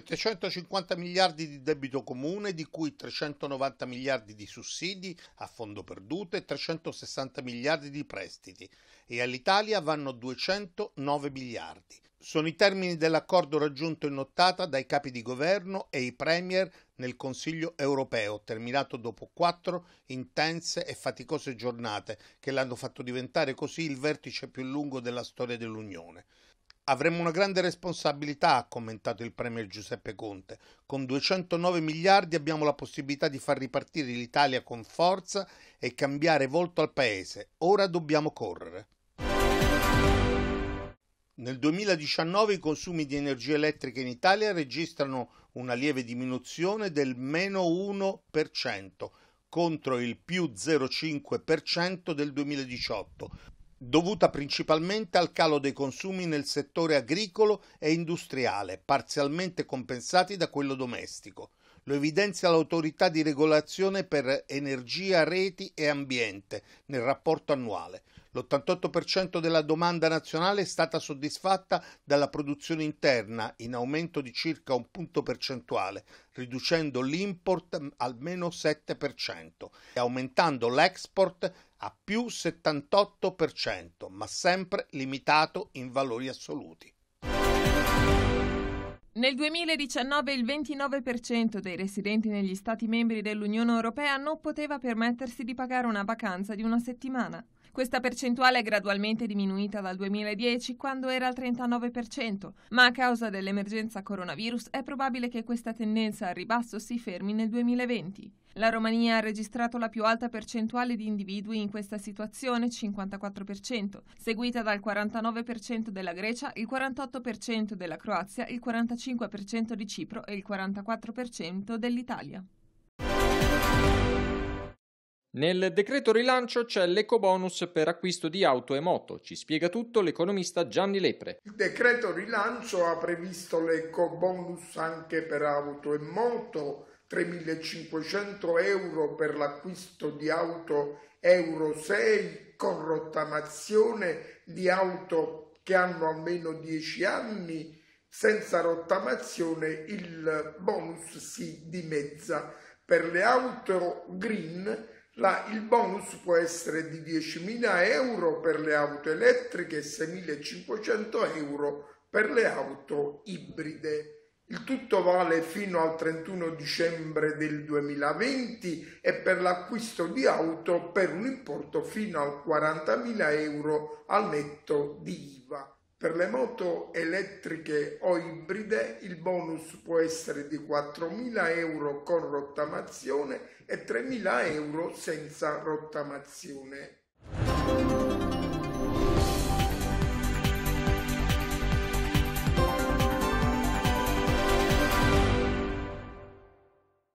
750 miliardi di debito comune, di cui 390 miliardi di sussidi a fondo perduto e 360 miliardi di prestiti, e all'Italia vanno 209 miliardi. Sono i termini dell'accordo raggiunto in nottata dai capi di governo e i premier nel Consiglio europeo, terminato dopo quattro intense e faticose giornate che l'hanno fatto diventare così il vertice più lungo della storia dell'Unione. Avremmo una grande responsabilità, ha commentato il Premier Giuseppe Conte. Con 209 miliardi abbiamo la possibilità di far ripartire l'Italia con forza e cambiare volto al Paese. Ora dobbiamo correre. Nel 2019 i consumi di energia elettrica in Italia registrano una lieve diminuzione del meno 1% contro il più 0,5% del 2018, dovuta principalmente al calo dei consumi nel settore agricolo e industriale, parzialmente compensati da quello domestico. Lo evidenzia l'autorità di regolazione per energia, reti e ambiente nel rapporto annuale. L'88% della domanda nazionale è stata soddisfatta dalla produzione interna, in aumento di circa un punto percentuale, riducendo l'import almeno 7% e aumentando l'export a più 78%, ma sempre limitato in valori assoluti. Nel 2019 il 29% dei residenti negli Stati membri dell'Unione Europea non poteva permettersi di pagare una vacanza di una settimana. Questa percentuale è gradualmente diminuita dal 2010 quando era al 39%, ma a causa dell'emergenza coronavirus è probabile che questa tendenza al ribasso si fermi nel 2020. La Romania ha registrato la più alta percentuale di individui in questa situazione, 54%, seguita dal 49% della Grecia, il 48% della Croazia, il 45% di Cipro e il 44% dell'Italia. Nel decreto rilancio c'è l'ecobonus per acquisto di auto e moto, ci spiega tutto l'economista Gianni Lepre. Il decreto rilancio ha previsto l'ecobonus anche per auto e moto, 3.500 euro per l'acquisto di auto Euro 6 con rottamazione di auto che hanno almeno 10 anni, senza rottamazione il bonus si dimezza. Per le auto green la, il bonus può essere di 10.000 euro per le auto elettriche e 6.500 euro per le auto ibride. Il tutto vale fino al 31 dicembre del 2020 e per l'acquisto di auto per un importo fino a 40.000 euro al netto di IVA. Per le moto elettriche o ibride il bonus può essere di 4.000 euro con rottamazione e 3.000 euro senza rottamazione.